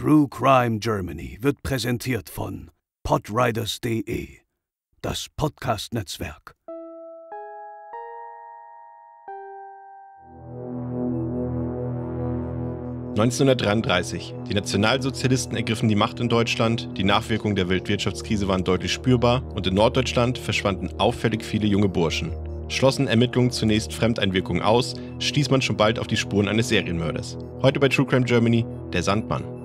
True Crime Germany wird präsentiert von podriders.de, das Podcast-Netzwerk. (1933) Die Nationalsozialisten ergriffen die Macht in Deutschland, die Nachwirkungen der Weltwirtschaftskrise waren deutlich spürbar und in Norddeutschland verschwanden auffällig viele junge Burschen schlossen Ermittlungen zunächst Fremdeinwirkungen aus, stieß man schon bald auf die Spuren eines Serienmörders. Heute bei True Crime Germany, der Sandmann.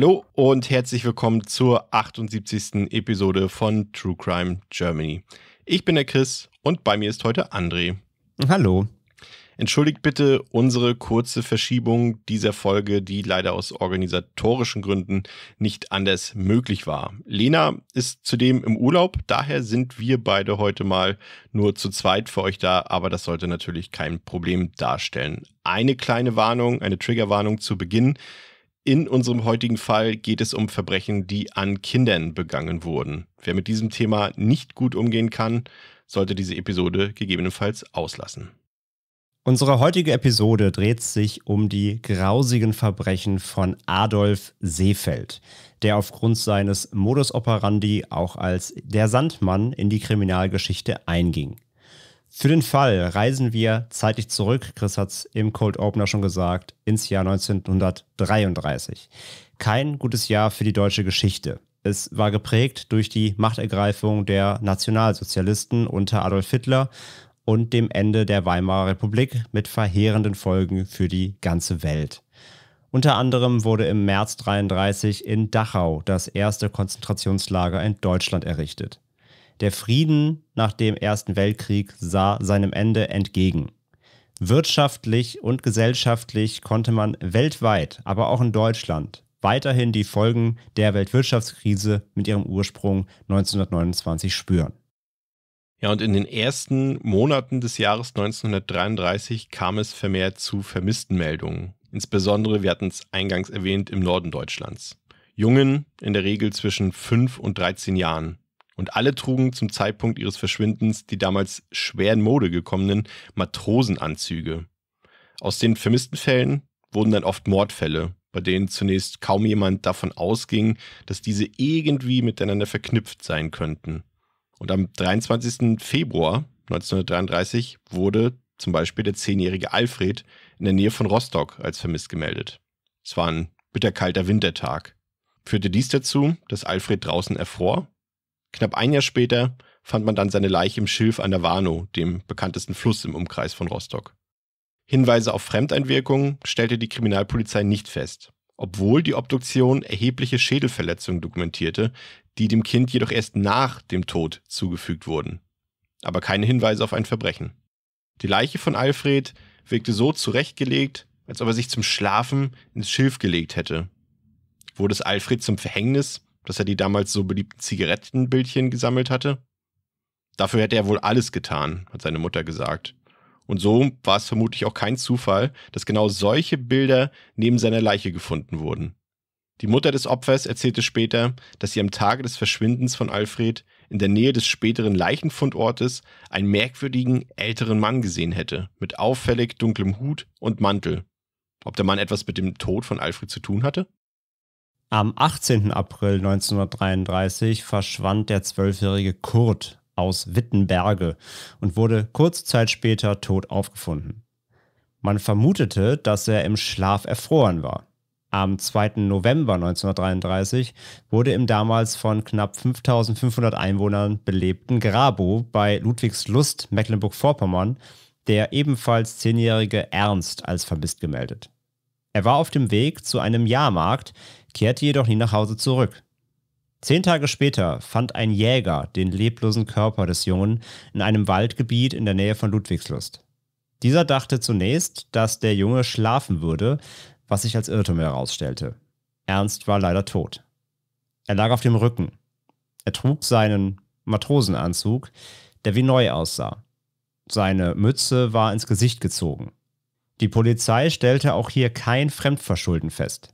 Hallo und herzlich willkommen zur 78. Episode von True Crime Germany. Ich bin der Chris und bei mir ist heute André. Hallo. Entschuldigt bitte unsere kurze Verschiebung dieser Folge, die leider aus organisatorischen Gründen nicht anders möglich war. Lena ist zudem im Urlaub, daher sind wir beide heute mal nur zu zweit für euch da, aber das sollte natürlich kein Problem darstellen. Eine kleine Warnung, eine Triggerwarnung zu Beginn. In unserem heutigen Fall geht es um Verbrechen, die an Kindern begangen wurden. Wer mit diesem Thema nicht gut umgehen kann, sollte diese Episode gegebenenfalls auslassen. Unsere heutige Episode dreht sich um die grausigen Verbrechen von Adolf Seefeld, der aufgrund seines Modus operandi auch als der Sandmann in die Kriminalgeschichte einging. Für den Fall reisen wir zeitlich zurück, Chris hat es im Cold Opener schon gesagt, ins Jahr 1933. Kein gutes Jahr für die deutsche Geschichte. Es war geprägt durch die Machtergreifung der Nationalsozialisten unter Adolf Hitler und dem Ende der Weimarer Republik mit verheerenden Folgen für die ganze Welt. Unter anderem wurde im März 1933 in Dachau das erste Konzentrationslager in Deutschland errichtet. Der Frieden nach dem Ersten Weltkrieg sah seinem Ende entgegen. Wirtschaftlich und gesellschaftlich konnte man weltweit, aber auch in Deutschland, weiterhin die Folgen der Weltwirtschaftskrise mit ihrem Ursprung 1929 spüren. Ja, und in den ersten Monaten des Jahres 1933 kam es vermehrt zu vermissten Meldungen. Insbesondere, wir hatten es eingangs erwähnt, im Norden Deutschlands. Jungen, in der Regel zwischen 5 und 13 Jahren, und alle trugen zum Zeitpunkt ihres Verschwindens die damals schwer in Mode gekommenen Matrosenanzüge. Aus den vermissten Fällen wurden dann oft Mordfälle, bei denen zunächst kaum jemand davon ausging, dass diese irgendwie miteinander verknüpft sein könnten. Und am 23. Februar 1933 wurde zum Beispiel der zehnjährige Alfred in der Nähe von Rostock als vermisst gemeldet. Es war ein bitterkalter Wintertag. Führte dies dazu, dass Alfred draußen erfror Knapp ein Jahr später fand man dann seine Leiche im Schilf an der Warnow, dem bekanntesten Fluss im Umkreis von Rostock. Hinweise auf Fremdeinwirkungen stellte die Kriminalpolizei nicht fest, obwohl die Obduktion erhebliche Schädelverletzungen dokumentierte, die dem Kind jedoch erst nach dem Tod zugefügt wurden. Aber keine Hinweise auf ein Verbrechen. Die Leiche von Alfred wirkte so zurechtgelegt, als ob er sich zum Schlafen ins Schilf gelegt hätte. Wurde es Alfred zum Verhängnis, dass er die damals so beliebten Zigarettenbildchen gesammelt hatte. Dafür hätte er wohl alles getan, hat seine Mutter gesagt. Und so war es vermutlich auch kein Zufall, dass genau solche Bilder neben seiner Leiche gefunden wurden. Die Mutter des Opfers erzählte später, dass sie am Tage des Verschwindens von Alfred in der Nähe des späteren Leichenfundortes einen merkwürdigen älteren Mann gesehen hätte, mit auffällig dunklem Hut und Mantel. Ob der Mann etwas mit dem Tod von Alfred zu tun hatte? Am 18. April 1933 verschwand der zwölfjährige Kurt aus Wittenberge und wurde kurze Zeit später tot aufgefunden. Man vermutete, dass er im Schlaf erfroren war. Am 2. November 1933 wurde im damals von knapp 5500 Einwohnern belebten Grabow bei Ludwigslust, Mecklenburg-Vorpommern, der ebenfalls zehnjährige Ernst als vermisst gemeldet. Er war auf dem Weg zu einem Jahrmarkt, kehrte jedoch nie nach Hause zurück. Zehn Tage später fand ein Jäger den leblosen Körper des Jungen in einem Waldgebiet in der Nähe von Ludwigslust. Dieser dachte zunächst, dass der Junge schlafen würde, was sich als Irrtum herausstellte. Ernst war leider tot. Er lag auf dem Rücken. Er trug seinen Matrosenanzug, der wie neu aussah. Seine Mütze war ins Gesicht gezogen. Die Polizei stellte auch hier kein Fremdverschulden fest.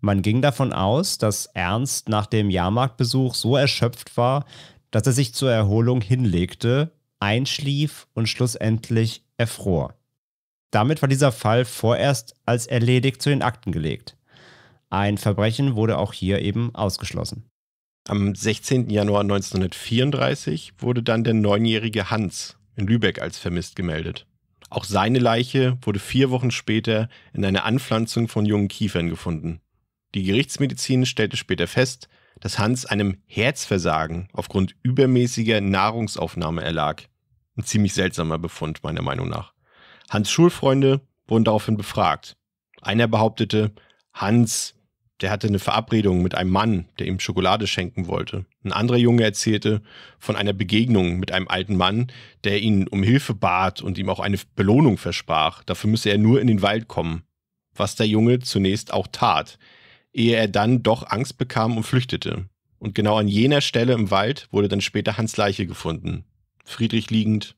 Man ging davon aus, dass Ernst nach dem Jahrmarktbesuch so erschöpft war, dass er sich zur Erholung hinlegte, einschlief und schlussendlich erfror. Damit war dieser Fall vorerst als erledigt zu den Akten gelegt. Ein Verbrechen wurde auch hier eben ausgeschlossen. Am 16. Januar 1934 wurde dann der neunjährige Hans in Lübeck als vermisst gemeldet. Auch seine Leiche wurde vier Wochen später in einer Anpflanzung von jungen Kiefern gefunden. Die Gerichtsmedizin stellte später fest, dass Hans einem Herzversagen aufgrund übermäßiger Nahrungsaufnahme erlag. Ein ziemlich seltsamer Befund, meiner Meinung nach. Hans Schulfreunde wurden daraufhin befragt. Einer behauptete, Hans, der hatte eine Verabredung mit einem Mann, der ihm Schokolade schenken wollte. Ein anderer Junge erzählte von einer Begegnung mit einem alten Mann, der ihn um Hilfe bat und ihm auch eine Belohnung versprach. Dafür müsse er nur in den Wald kommen. Was der Junge zunächst auch tat ehe er dann doch Angst bekam und flüchtete. Und genau an jener Stelle im Wald wurde dann später Hans Leiche gefunden. Friedrich liegend,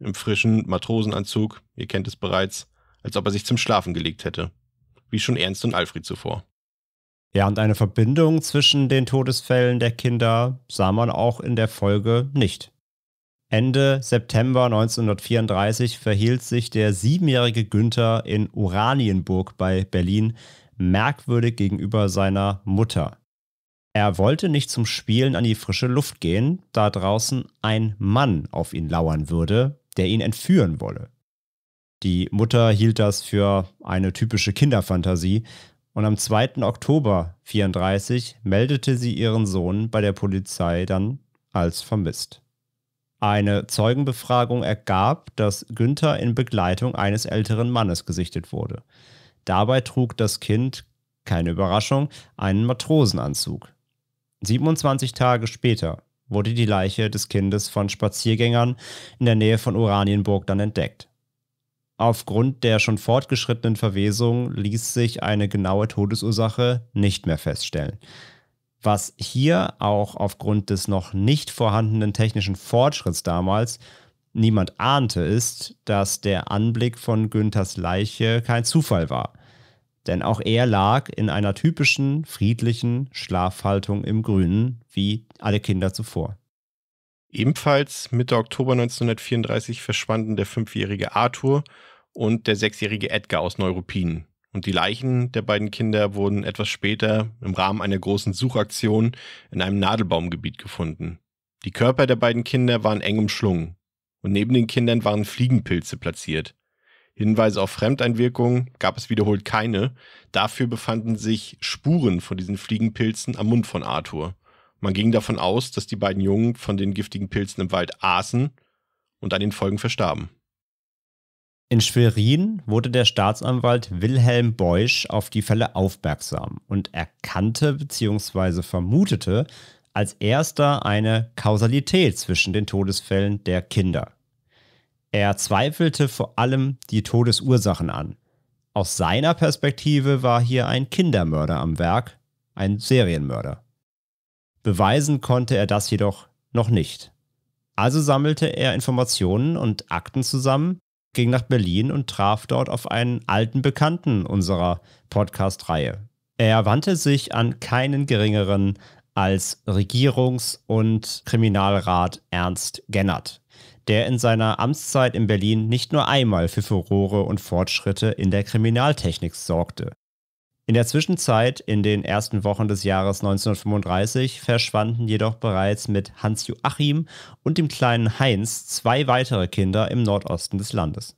im frischen Matrosenanzug, ihr kennt es bereits, als ob er sich zum Schlafen gelegt hätte. Wie schon Ernst und Alfred zuvor. Ja, und eine Verbindung zwischen den Todesfällen der Kinder sah man auch in der Folge nicht. Ende September 1934 verhielt sich der siebenjährige Günther in Oranienburg bei Berlin merkwürdig gegenüber seiner Mutter. Er wollte nicht zum Spielen an die frische Luft gehen, da draußen ein Mann auf ihn lauern würde, der ihn entführen wolle. Die Mutter hielt das für eine typische Kinderfantasie und am 2. Oktober 1934 meldete sie ihren Sohn bei der Polizei dann als vermisst. Eine Zeugenbefragung ergab, dass Günther in Begleitung eines älteren Mannes gesichtet wurde. Dabei trug das Kind, keine Überraschung, einen Matrosenanzug. 27 Tage später wurde die Leiche des Kindes von Spaziergängern in der Nähe von Oranienburg dann entdeckt. Aufgrund der schon fortgeschrittenen Verwesung ließ sich eine genaue Todesursache nicht mehr feststellen. Was hier auch aufgrund des noch nicht vorhandenen technischen Fortschritts damals niemand ahnte, ist, dass der Anblick von Günthers Leiche kein Zufall war. Denn auch er lag in einer typischen friedlichen Schlafhaltung im Grünen, wie alle Kinder zuvor. Ebenfalls Mitte Oktober 1934 verschwanden der fünfjährige Arthur und der sechsjährige Edgar aus Neuruppin. Und die Leichen der beiden Kinder wurden etwas später im Rahmen einer großen Suchaktion in einem Nadelbaumgebiet gefunden. Die Körper der beiden Kinder waren eng umschlungen und neben den Kindern waren Fliegenpilze platziert. Hinweise auf Fremdeinwirkungen gab es wiederholt keine. Dafür befanden sich Spuren von diesen Fliegenpilzen am Mund von Arthur. Man ging davon aus, dass die beiden Jungen von den giftigen Pilzen im Wald aßen und an den Folgen verstarben. In Schwerin wurde der Staatsanwalt Wilhelm Beusch auf die Fälle aufmerksam und erkannte bzw. vermutete, als erster eine Kausalität zwischen den Todesfällen der Kinder. Er zweifelte vor allem die Todesursachen an. Aus seiner Perspektive war hier ein Kindermörder am Werk, ein Serienmörder. Beweisen konnte er das jedoch noch nicht. Also sammelte er Informationen und Akten zusammen, ging nach Berlin und traf dort auf einen alten Bekannten unserer Podcast-Reihe. Er wandte sich an keinen geringeren als Regierungs- und Kriminalrat Ernst Gennert, der in seiner Amtszeit in Berlin nicht nur einmal für Furore und Fortschritte in der Kriminaltechnik sorgte. In der Zwischenzeit, in den ersten Wochen des Jahres 1935, verschwanden jedoch bereits mit Hans Joachim und dem kleinen Heinz zwei weitere Kinder im Nordosten des Landes.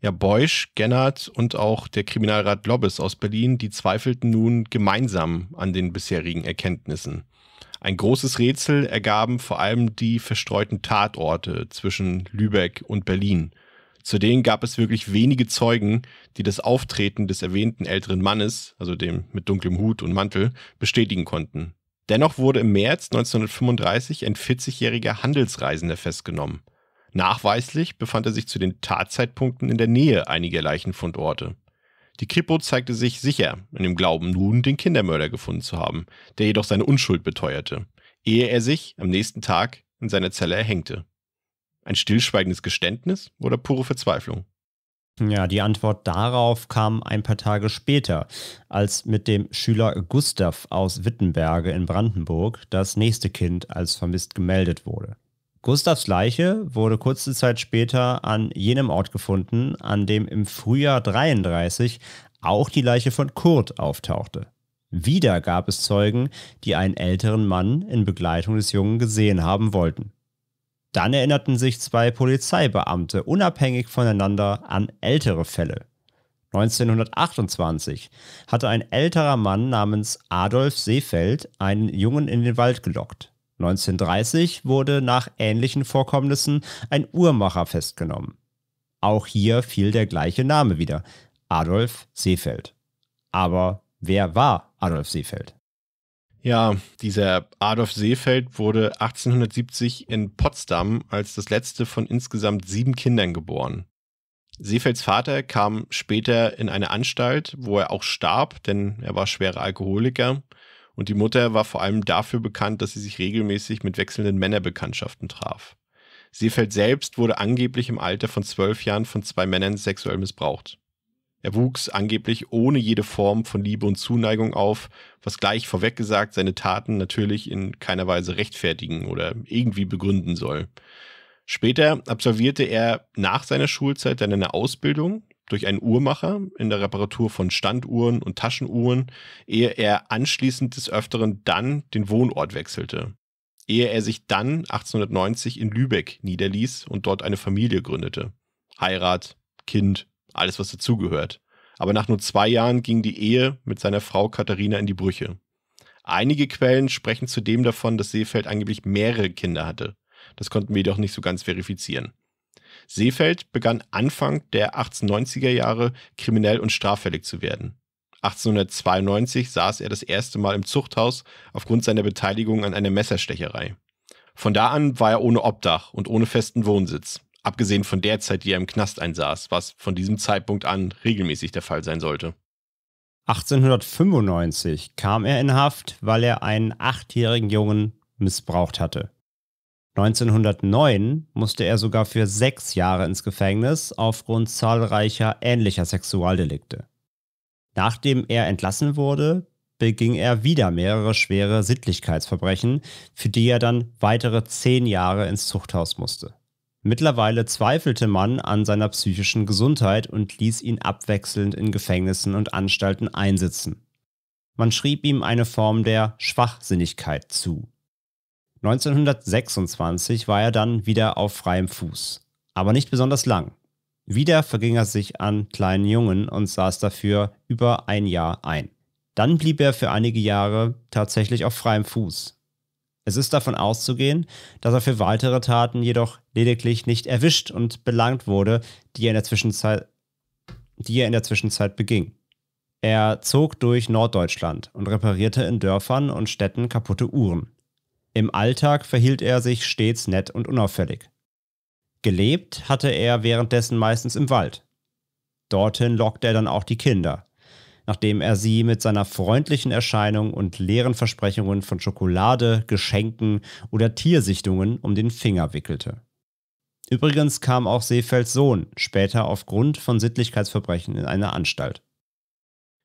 Ja, Beusch, Gennert und auch der Kriminalrat Lobbes aus Berlin, die zweifelten nun gemeinsam an den bisherigen Erkenntnissen. Ein großes Rätsel ergaben vor allem die verstreuten Tatorte zwischen Lübeck und Berlin. Zudem gab es wirklich wenige Zeugen, die das Auftreten des erwähnten älteren Mannes, also dem mit dunklem Hut und Mantel, bestätigen konnten. Dennoch wurde im März 1935 ein 40-jähriger Handelsreisender festgenommen. Nachweislich befand er sich zu den Tatzeitpunkten in der Nähe einiger Leichenfundorte. Die Kripo zeigte sich sicher in dem Glauben, nun den Kindermörder gefunden zu haben, der jedoch seine Unschuld beteuerte, ehe er sich am nächsten Tag in seiner Zelle erhängte. Ein stillschweigendes Geständnis oder pure Verzweiflung? Ja, die Antwort darauf kam ein paar Tage später, als mit dem Schüler Gustav aus Wittenberge in Brandenburg das nächste Kind als vermisst gemeldet wurde. Gustavs Leiche wurde kurze Zeit später an jenem Ort gefunden, an dem im Frühjahr 33 auch die Leiche von Kurt auftauchte. Wieder gab es Zeugen, die einen älteren Mann in Begleitung des Jungen gesehen haben wollten. Dann erinnerten sich zwei Polizeibeamte unabhängig voneinander an ältere Fälle. 1928 hatte ein älterer Mann namens Adolf Seefeld einen Jungen in den Wald gelockt. 1930 wurde nach ähnlichen Vorkommnissen ein Uhrmacher festgenommen. Auch hier fiel der gleiche Name wieder, Adolf Seefeld. Aber wer war Adolf Seefeld? Ja, dieser Adolf Seefeld wurde 1870 in Potsdam als das letzte von insgesamt sieben Kindern geboren. Seefelds Vater kam später in eine Anstalt, wo er auch starb, denn er war schwerer Alkoholiker. Und die Mutter war vor allem dafür bekannt, dass sie sich regelmäßig mit wechselnden Männerbekanntschaften traf. Seefeld selbst wurde angeblich im Alter von zwölf Jahren von zwei Männern sexuell missbraucht. Er wuchs angeblich ohne jede Form von Liebe und Zuneigung auf, was gleich vorweg gesagt seine Taten natürlich in keiner Weise rechtfertigen oder irgendwie begründen soll. Später absolvierte er nach seiner Schulzeit dann eine Ausbildung durch einen Uhrmacher in der Reparatur von Standuhren und Taschenuhren, ehe er anschließend des Öfteren dann den Wohnort wechselte. Ehe er sich dann 1890 in Lübeck niederließ und dort eine Familie gründete. Heirat, Kind, alles was dazugehört. Aber nach nur zwei Jahren ging die Ehe mit seiner Frau Katharina in die Brüche. Einige Quellen sprechen zudem davon, dass Seefeld angeblich mehrere Kinder hatte. Das konnten wir jedoch nicht so ganz verifizieren. Seefeld begann Anfang der 1890er Jahre kriminell und straffällig zu werden. 1892 saß er das erste Mal im Zuchthaus aufgrund seiner Beteiligung an einer Messerstecherei. Von da an war er ohne Obdach und ohne festen Wohnsitz. Abgesehen von der Zeit, die er im Knast einsaß, was von diesem Zeitpunkt an regelmäßig der Fall sein sollte. 1895 kam er in Haft, weil er einen achtjährigen Jungen missbraucht hatte. 1909 musste er sogar für sechs Jahre ins Gefängnis aufgrund zahlreicher ähnlicher Sexualdelikte. Nachdem er entlassen wurde, beging er wieder mehrere schwere Sittlichkeitsverbrechen, für die er dann weitere zehn Jahre ins Zuchthaus musste. Mittlerweile zweifelte man an seiner psychischen Gesundheit und ließ ihn abwechselnd in Gefängnissen und Anstalten einsitzen. Man schrieb ihm eine Form der Schwachsinnigkeit zu. 1926 war er dann wieder auf freiem Fuß, aber nicht besonders lang. Wieder verging er sich an kleinen Jungen und saß dafür über ein Jahr ein. Dann blieb er für einige Jahre tatsächlich auf freiem Fuß. Es ist davon auszugehen, dass er für weitere Taten jedoch lediglich nicht erwischt und belangt wurde, die er in der Zwischenzeit, die er in der Zwischenzeit beging. Er zog durch Norddeutschland und reparierte in Dörfern und Städten kaputte Uhren. Im Alltag verhielt er sich stets nett und unauffällig. Gelebt hatte er währenddessen meistens im Wald. Dorthin lockte er dann auch die Kinder, nachdem er sie mit seiner freundlichen Erscheinung und leeren Versprechungen von Schokolade, Geschenken oder Tiersichtungen um den Finger wickelte. Übrigens kam auch Seefelds Sohn später aufgrund von Sittlichkeitsverbrechen in eine Anstalt.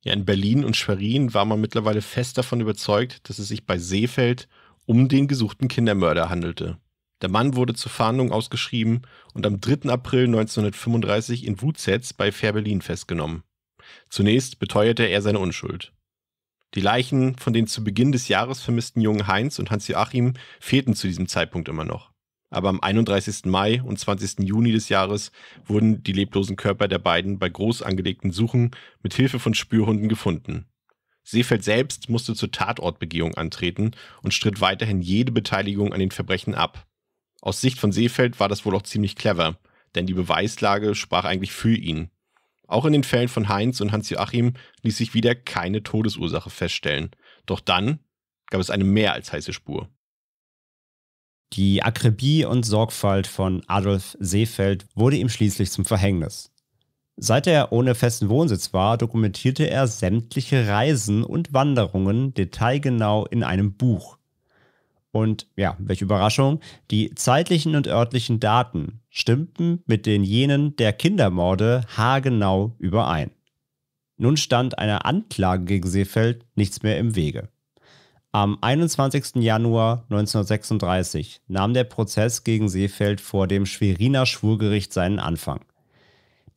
Ja, in Berlin und Schwerin war man mittlerweile fest davon überzeugt, dass es sich bei Seefeld um den gesuchten Kindermörder handelte. Der Mann wurde zur Fahndung ausgeschrieben und am 3. April 1935 in Wuzetz bei Fair-Berlin festgenommen. Zunächst beteuerte er seine Unschuld. Die Leichen von den zu Beginn des Jahres vermissten jungen Heinz und Hans-Joachim fehlten zu diesem Zeitpunkt immer noch. Aber am 31. Mai und 20. Juni des Jahres wurden die leblosen Körper der beiden bei groß angelegten Suchen mit Hilfe von Spürhunden gefunden. Seefeld selbst musste zur Tatortbegehung antreten und stritt weiterhin jede Beteiligung an den Verbrechen ab. Aus Sicht von Seefeld war das wohl auch ziemlich clever, denn die Beweislage sprach eigentlich für ihn. Auch in den Fällen von Heinz und Hans-Joachim ließ sich wieder keine Todesursache feststellen. Doch dann gab es eine mehr als heiße Spur. Die Akribie und Sorgfalt von Adolf Seefeld wurde ihm schließlich zum Verhängnis. Seit er ohne festen Wohnsitz war, dokumentierte er sämtliche Reisen und Wanderungen detailgenau in einem Buch. Und ja, welche Überraschung, die zeitlichen und örtlichen Daten stimmten mit den jenen der Kindermorde haargenau überein. Nun stand einer Anklage gegen Seefeld nichts mehr im Wege. Am 21. Januar 1936 nahm der Prozess gegen Seefeld vor dem Schweriner Schwurgericht seinen Anfang.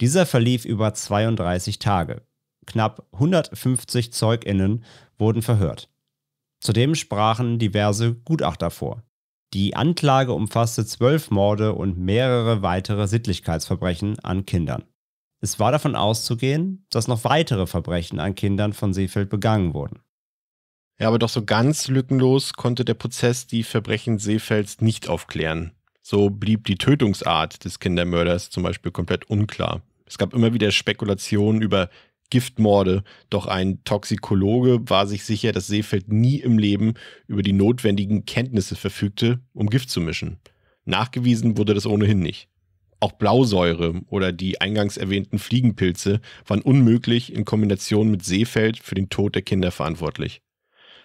Dieser verlief über 32 Tage. Knapp 150 Zeuginnen wurden verhört. Zudem sprachen diverse Gutachter vor. Die Anklage umfasste zwölf Morde und mehrere weitere Sittlichkeitsverbrechen an Kindern. Es war davon auszugehen, dass noch weitere Verbrechen an Kindern von Seefeld begangen wurden. Ja, aber doch so ganz lückenlos konnte der Prozess die Verbrechen Seefelds nicht aufklären. So blieb die Tötungsart des Kindermörders zum Beispiel komplett unklar. Es gab immer wieder Spekulationen über Giftmorde, doch ein Toxikologe war sich sicher, dass Seefeld nie im Leben über die notwendigen Kenntnisse verfügte, um Gift zu mischen. Nachgewiesen wurde das ohnehin nicht. Auch Blausäure oder die eingangs erwähnten Fliegenpilze waren unmöglich in Kombination mit Seefeld für den Tod der Kinder verantwortlich.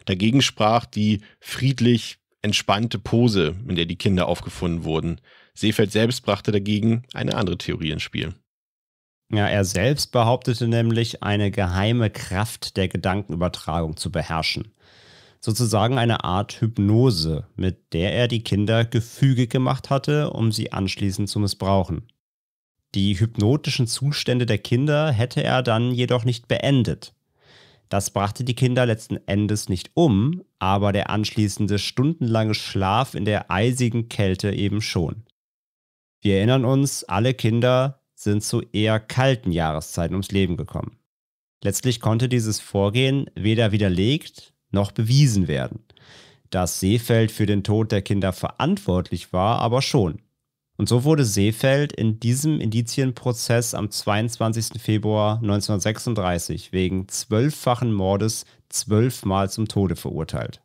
Dagegen sprach die friedlich entspannte Pose, in der die Kinder aufgefunden wurden. Seefeld selbst brachte dagegen eine andere Theorie ins Spiel. Ja, er selbst behauptete nämlich, eine geheime Kraft der Gedankenübertragung zu beherrschen. Sozusagen eine Art Hypnose, mit der er die Kinder gefügig gemacht hatte, um sie anschließend zu missbrauchen. Die hypnotischen Zustände der Kinder hätte er dann jedoch nicht beendet, das brachte die Kinder letzten Endes nicht um, aber der anschließende stundenlange Schlaf in der eisigen Kälte eben schon. Wir erinnern uns, alle Kinder sind zu eher kalten Jahreszeiten ums Leben gekommen. Letztlich konnte dieses Vorgehen weder widerlegt noch bewiesen werden. Dass Seefeld für den Tod der Kinder verantwortlich war, aber schon. Und so wurde Seefeld in diesem Indizienprozess am 22. Februar 1936 wegen zwölffachen Mordes zwölfmal zum Tode verurteilt.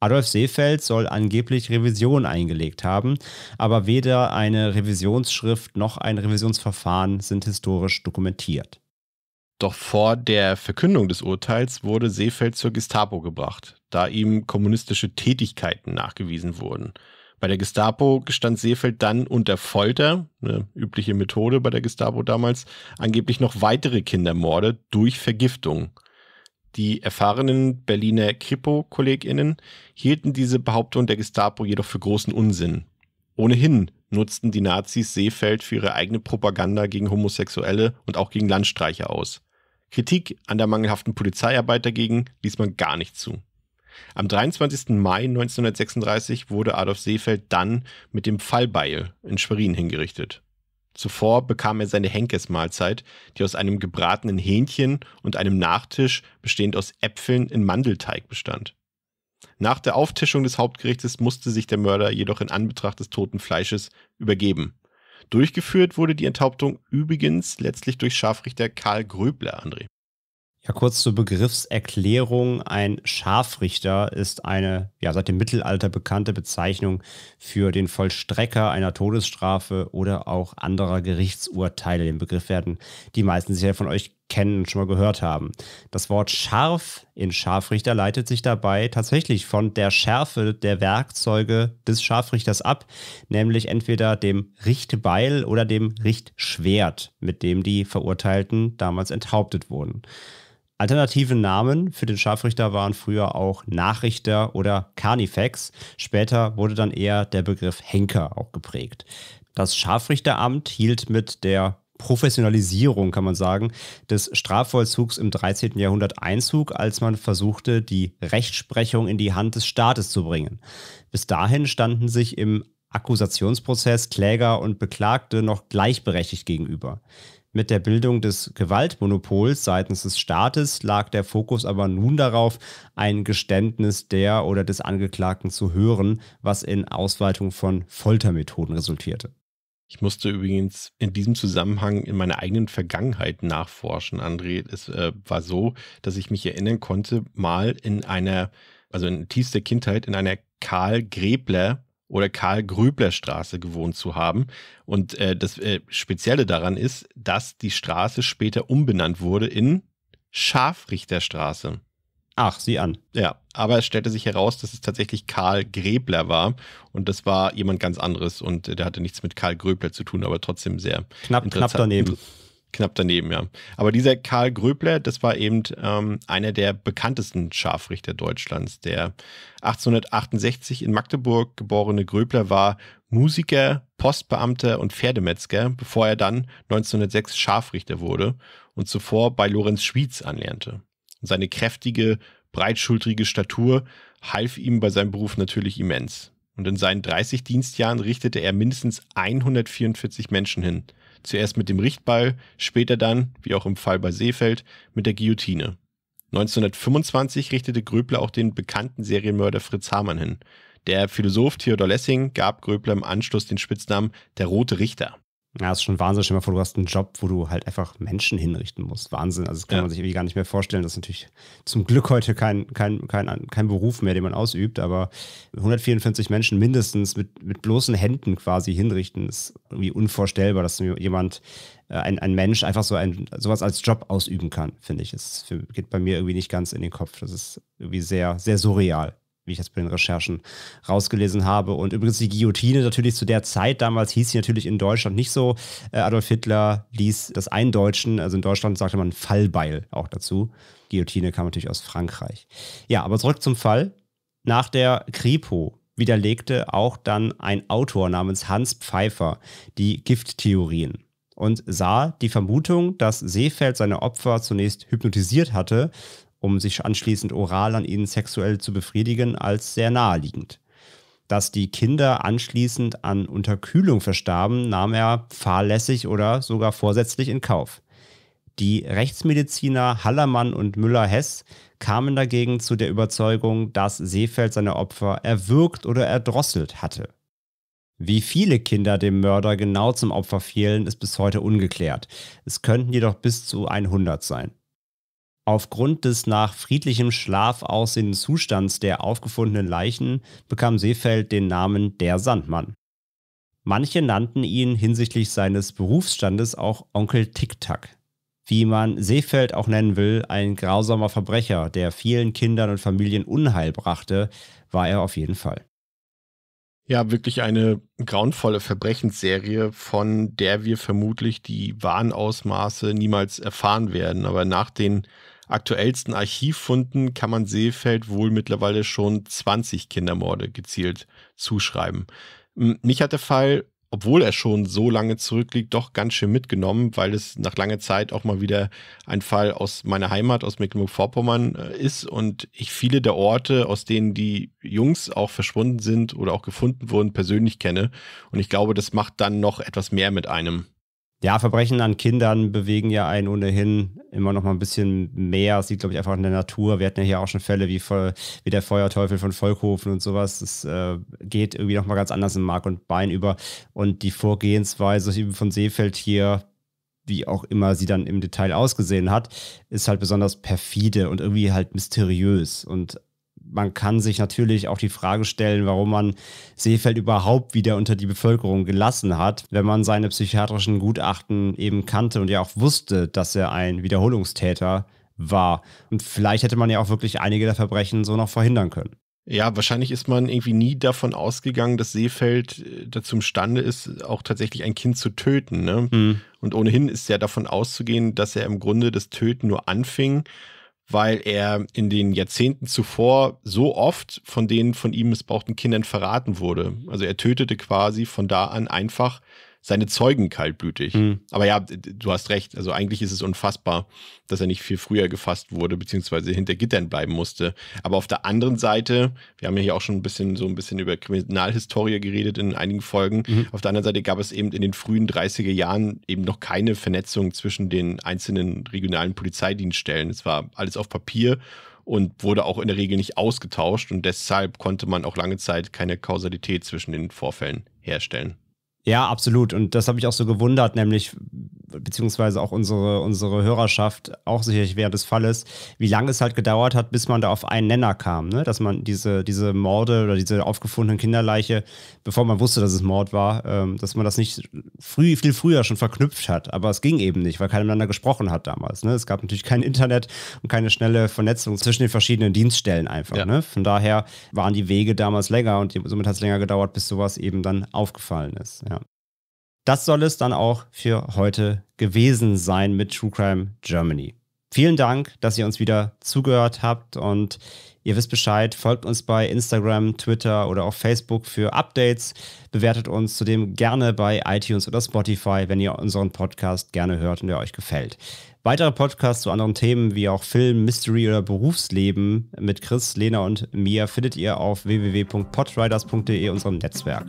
Adolf Seefeld soll angeblich Revision eingelegt haben, aber weder eine Revisionsschrift noch ein Revisionsverfahren sind historisch dokumentiert. Doch vor der Verkündung des Urteils wurde Seefeld zur Gestapo gebracht, da ihm kommunistische Tätigkeiten nachgewiesen wurden. Bei der Gestapo gestand Seefeld dann unter Folter, eine übliche Methode bei der Gestapo damals, angeblich noch weitere Kindermorde durch Vergiftung. Die erfahrenen Berliner Kripo-KollegInnen hielten diese Behauptung der Gestapo jedoch für großen Unsinn. Ohnehin nutzten die Nazis Seefeld für ihre eigene Propaganda gegen Homosexuelle und auch gegen Landstreicher aus. Kritik an der mangelhaften Polizeiarbeit dagegen ließ man gar nicht zu. Am 23. Mai 1936 wurde Adolf Seefeld dann mit dem Fallbeil in Schwerin hingerichtet. Zuvor bekam er seine Henkesmahlzeit, die aus einem gebratenen Hähnchen und einem Nachtisch bestehend aus Äpfeln in Mandelteig bestand. Nach der Auftischung des Hauptgerichtes musste sich der Mörder jedoch in Anbetracht des toten Fleisches übergeben. Durchgeführt wurde die Enthauptung übrigens letztlich durch Scharfrichter Karl Gröbler, André. Ja, kurz zur Begriffserklärung. Ein Scharfrichter ist eine ja, seit dem Mittelalter bekannte Bezeichnung für den Vollstrecker einer Todesstrafe oder auch anderer Gerichtsurteile. Den Begriff werden die meisten sicher von euch kennen und schon mal gehört haben. Das Wort scharf in Scharfrichter leitet sich dabei tatsächlich von der Schärfe der Werkzeuge des Scharfrichters ab, nämlich entweder dem Richtbeil oder dem Richtschwert, mit dem die Verurteilten damals enthauptet wurden. Alternative Namen für den Scharfrichter waren früher auch Nachrichter oder Carnifex. Später wurde dann eher der Begriff Henker auch geprägt. Das Scharfrichteramt hielt mit der Professionalisierung, kann man sagen, des Strafvollzugs im 13. Jahrhundert Einzug, als man versuchte, die Rechtsprechung in die Hand des Staates zu bringen. Bis dahin standen sich im Akkusationsprozess Kläger und Beklagte noch gleichberechtigt gegenüber. Mit der Bildung des Gewaltmonopols seitens des Staates lag der Fokus aber nun darauf, ein Geständnis der oder des Angeklagten zu hören, was in Ausweitung von Foltermethoden resultierte. Ich musste übrigens in diesem Zusammenhang in meiner eigenen Vergangenheit nachforschen, André. Es äh, war so, dass ich mich erinnern konnte, mal in einer, also in tiefster Kindheit, in einer Karl Grebler oder Karl Grübler Straße gewohnt zu haben. Und äh, das äh, Spezielle daran ist, dass die Straße später umbenannt wurde in Scharfrichterstraße. Ach, sieh an. Ja, aber es stellte sich heraus, dass es tatsächlich Karl Gräbler war und das war jemand ganz anderes und der hatte nichts mit Karl Gröbler zu tun, aber trotzdem sehr knapp, knapp daneben. Knapp daneben, ja. Aber dieser Karl Gröbler, das war eben ähm, einer der bekanntesten Scharfrichter Deutschlands. Der 1868 in Magdeburg geborene Gröbler war Musiker, Postbeamter und Pferdemetzger, bevor er dann 1906 Scharfrichter wurde und zuvor bei Lorenz Schwyz anlernte. Und Seine kräftige, breitschultrige Statur half ihm bei seinem Beruf natürlich immens. Und in seinen 30 Dienstjahren richtete er mindestens 144 Menschen hin. Zuerst mit dem Richtball, später dann, wie auch im Fall bei Seefeld, mit der Guillotine. 1925 richtete Gröbler auch den bekannten Serienmörder Fritz Hamann hin. Der Philosoph Theodor Lessing gab Gröbler im Anschluss den Spitznamen der Rote Richter. Ja, ist schon Wahnsinn. Stell dir mal vor, du hast einen Job, wo du halt einfach Menschen hinrichten musst. Wahnsinn. Also, das kann ja. man sich irgendwie gar nicht mehr vorstellen. Das ist natürlich zum Glück heute kein, kein, kein, kein Beruf mehr, den man ausübt. Aber 144 Menschen mindestens mit, mit bloßen Händen quasi hinrichten, ist irgendwie unvorstellbar, dass jemand, äh, ein, ein Mensch, einfach so ein, sowas als Job ausüben kann, finde ich. Das geht bei mir irgendwie nicht ganz in den Kopf. Das ist irgendwie sehr, sehr surreal wie ich das bei den Recherchen rausgelesen habe. Und übrigens die Guillotine natürlich zu der Zeit, damals hieß sie natürlich in Deutschland nicht so. Äh, Adolf Hitler ließ das eindeutschen, also in Deutschland sagte man Fallbeil auch dazu. Guillotine kam natürlich aus Frankreich. Ja, aber zurück zum Fall. Nach der Kripo widerlegte auch dann ein Autor namens Hans Pfeiffer die Gifttheorien und sah die Vermutung, dass Seefeld seine Opfer zunächst hypnotisiert hatte um sich anschließend oral an ihnen sexuell zu befriedigen, als sehr naheliegend. Dass die Kinder anschließend an Unterkühlung verstarben, nahm er fahrlässig oder sogar vorsätzlich in Kauf. Die Rechtsmediziner Hallermann und Müller-Hess kamen dagegen zu der Überzeugung, dass Seefeld seine Opfer erwürgt oder erdrosselt hatte. Wie viele Kinder dem Mörder genau zum Opfer fielen, ist bis heute ungeklärt. Es könnten jedoch bis zu 100 sein. Aufgrund des nach friedlichem Schlaf aussehenden Zustands der aufgefundenen Leichen bekam Seefeld den Namen der Sandmann. Manche nannten ihn hinsichtlich seines Berufsstandes auch Onkel Tic-Tac. Wie man Seefeld auch nennen will, ein grausamer Verbrecher, der vielen Kindern und Familien Unheil brachte, war er auf jeden Fall. Ja, wirklich eine grauenvolle Verbrechensserie, von der wir vermutlich die wahren Ausmaße niemals erfahren werden. Aber nach den aktuellsten Archivfunden kann man Seefeld wohl mittlerweile schon 20 Kindermorde gezielt zuschreiben. Hm, mich hat der Fall obwohl er schon so lange zurückliegt, doch ganz schön mitgenommen, weil es nach langer Zeit auch mal wieder ein Fall aus meiner Heimat, aus Mecklenburg-Vorpommern äh, ist und ich viele der Orte, aus denen die Jungs auch verschwunden sind oder auch gefunden wurden, persönlich kenne. Und ich glaube, das macht dann noch etwas mehr mit einem ja, Verbrechen an Kindern bewegen ja einen ohnehin immer noch mal ein bisschen mehr. Es liegt, glaube ich, einfach in der Natur. Wir hatten ja hier auch schon Fälle wie, wie der Feuerteufel von Volkhofen und sowas. Das äh, geht irgendwie noch mal ganz anders im Mark und Bein über. Und die Vorgehensweise von Seefeld hier, wie auch immer sie dann im Detail ausgesehen hat, ist halt besonders perfide und irgendwie halt mysteriös. Und man kann sich natürlich auch die Frage stellen, warum man Seefeld überhaupt wieder unter die Bevölkerung gelassen hat, wenn man seine psychiatrischen Gutachten eben kannte und ja auch wusste, dass er ein Wiederholungstäter war. Und vielleicht hätte man ja auch wirklich einige der Verbrechen so noch verhindern können. Ja, wahrscheinlich ist man irgendwie nie davon ausgegangen, dass Seefeld äh, dazu imstande ist, auch tatsächlich ein Kind zu töten. Ne? Mhm. Und ohnehin ist ja davon auszugehen, dass er im Grunde das Töten nur anfing weil er in den Jahrzehnten zuvor so oft von den von ihm missbrauchten Kindern verraten wurde. Also er tötete quasi von da an einfach seine Zeugen kaltblütig. Mhm. Aber ja, du hast recht. Also eigentlich ist es unfassbar, dass er nicht viel früher gefasst wurde, beziehungsweise hinter Gittern bleiben musste. Aber auf der anderen Seite, wir haben ja hier auch schon ein bisschen so ein bisschen über Kriminalhistorie geredet in einigen Folgen. Mhm. Auf der anderen Seite gab es eben in den frühen 30er Jahren eben noch keine Vernetzung zwischen den einzelnen regionalen Polizeidienststellen. Es war alles auf Papier und wurde auch in der Regel nicht ausgetauscht und deshalb konnte man auch lange Zeit keine Kausalität zwischen den Vorfällen herstellen. Ja, absolut. Und das habe ich auch so gewundert, nämlich, beziehungsweise auch unsere, unsere Hörerschaft, auch sicherlich während des Falles, wie lange es halt gedauert hat, bis man da auf einen Nenner kam, ne? dass man diese, diese Morde oder diese aufgefundenen Kinderleiche, bevor man wusste, dass es Mord war, ähm, dass man das nicht früh, viel früher schon verknüpft hat. Aber es ging eben nicht, weil keiner miteinander gesprochen hat damals. Ne? Es gab natürlich kein Internet und keine schnelle Vernetzung zwischen den verschiedenen Dienststellen einfach. Ja. Ne? Von daher waren die Wege damals länger und somit hat es länger gedauert, bis sowas eben dann aufgefallen ist. Das soll es dann auch für heute gewesen sein mit True Crime Germany. Vielen Dank, dass ihr uns wieder zugehört habt und ihr wisst Bescheid, folgt uns bei Instagram, Twitter oder auch Facebook für Updates, bewertet uns zudem gerne bei iTunes oder Spotify, wenn ihr unseren Podcast gerne hört und der euch gefällt. Weitere Podcasts zu anderen Themen wie auch Film, Mystery oder Berufsleben mit Chris, Lena und mir findet ihr auf www.podriders.de, unserem Netzwerk.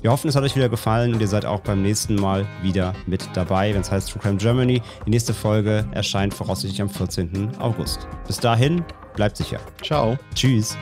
Wir hoffen, es hat euch wieder gefallen und ihr seid auch beim nächsten Mal wieder mit dabei, wenn es heißt True Crime Germany. Die nächste Folge erscheint voraussichtlich am 14. August. Bis dahin, bleibt sicher. Ciao. Tschüss.